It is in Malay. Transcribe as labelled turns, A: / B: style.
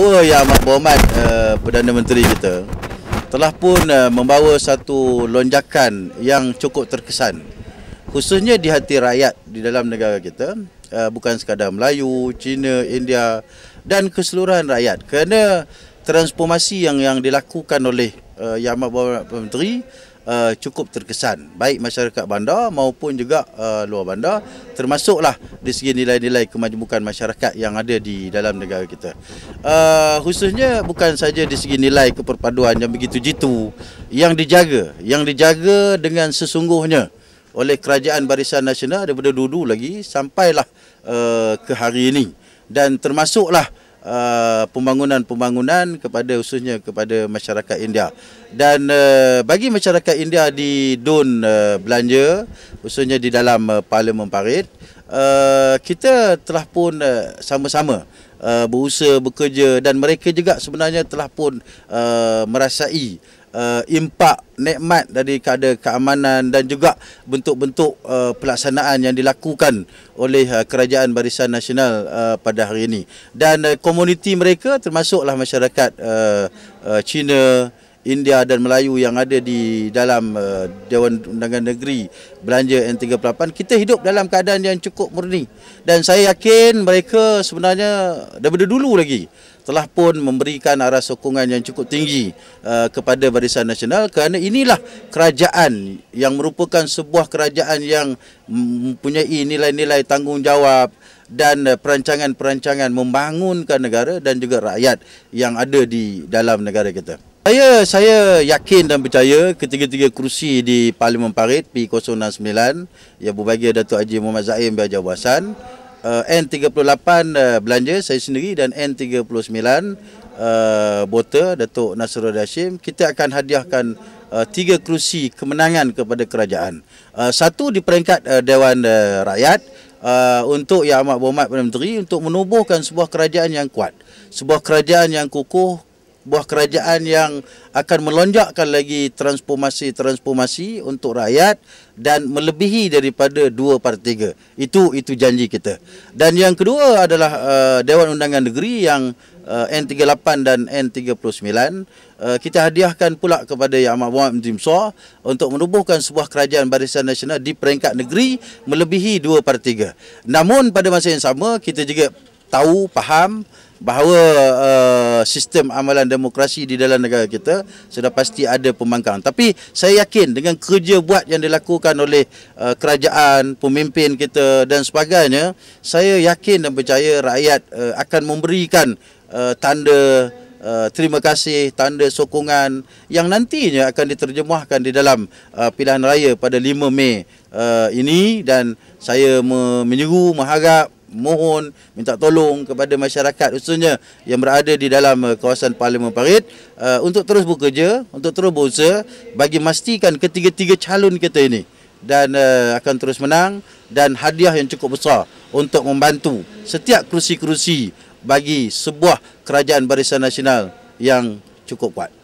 A: dakwa yang amat berhormat uh, Perdana Menteri kita telah pun uh, membawa satu lonjakan yang cukup terkesan khususnya di hati rakyat di dalam negara kita uh, bukan sekadar Melayu, Cina, India dan keseluruhan rakyat kerana transformasi yang yang dilakukan oleh uh, Yang Amat Berhormat Menteri uh, cukup terkesan baik masyarakat bandar maupun juga uh, luar bandar termasuklah di segi nilai-nilai kemajmukan masyarakat yang ada di dalam negara kita. Uh, khususnya bukan saja di segi nilai keperpaduan yang begitu jitu yang dijaga, yang dijaga dengan sesungguhnya oleh kerajaan barisan nasional daripada dulu lagi sampailah uh, ke hari ini dan termasuklah Uh, pembangunan-pembangunan kepada khususnya kepada masyarakat India. Dan uh, bagi masyarakat India di DUN uh, Belanja khususnya di dalam uh, Parlimen Parit uh, kita telah pun uh, sama-sama uh, berusaha bekerja dan mereka juga sebenarnya telah pun uh, merasai uh, impak nikmat dari kada keamanan dan juga bentuk-bentuk uh, pelaksanaan yang dilakukan oleh uh, kerajaan barisan nasional uh, pada hari ini dan uh, komuniti mereka termasuklah masyarakat uh, uh, Cina India dan Melayu yang ada di dalam uh, Dewan Undangan Negeri Belanja N38 kita hidup dalam keadaan yang cukup murni dan saya yakin mereka sebenarnya daripada dulu lagi telah pun memberikan arah sokongan yang cukup tinggi uh, kepada Barisan Nasional kerana inilah kerajaan yang merupakan sebuah kerajaan yang mempunyai nilai-nilai tanggungjawab dan perancangan-perancangan membangunkan negara dan juga rakyat yang ada di dalam negara kita. Saya saya yakin dan percaya ketiga-tiga kerusi di Parlimen Parit P069 yang berbahagia Datuk Haji Muhammad Zaim Bajabasan uh, N38 uh, belanja saya sendiri dan N39 uh, botol Datuk Nasrul Hashim kita akan hadiahkan uh, tiga kerusi kemenangan kepada kerajaan. Uh, satu di peringkat uh, Dewan uh, Rakyat uh, untuk Yang Amat Berhormat Perdana Menteri untuk menubuhkan sebuah kerajaan yang kuat, sebuah kerajaan yang kukuh, sebuah kerajaan yang akan melonjakkan lagi transformasi-transformasi untuk rakyat dan melebihi daripada dua per tiga Itu itu janji kita. Dan yang kedua adalah uh, Dewan Undangan Negeri yang uh, N38 dan N39 uh, kita hadiahkan pula kepada Yang Amat Muhammad Menteri Besar untuk menubuhkan sebuah kerajaan barisan nasional di peringkat negeri melebihi dua per tiga. Namun pada masa yang sama kita juga tahu faham bahawa uh, sistem amalan demokrasi di dalam negara kita sudah pasti ada pembangkang tapi saya yakin dengan kerja buat yang dilakukan oleh uh, kerajaan pemimpin kita dan sebagainya saya yakin dan percaya rakyat uh, akan memberikan uh, tanda Uh, terima kasih tanda sokongan yang nantinya akan diterjemahkan di dalam uh, pilihan raya pada 5 Mei uh, ini dan saya menyeru, mengharap mohon minta tolong kepada masyarakat khususnya yang berada di dalam uh, kawasan Parlimen Parit uh, untuk terus bekerja, untuk terus berusaha bagi memastikan ketiga-tiga calon kita ini dan uh, akan terus menang dan hadiah yang cukup besar untuk membantu setiap kerusi-kerusi bagi sebuah kerajaan barisan nasional yang cukup kuat.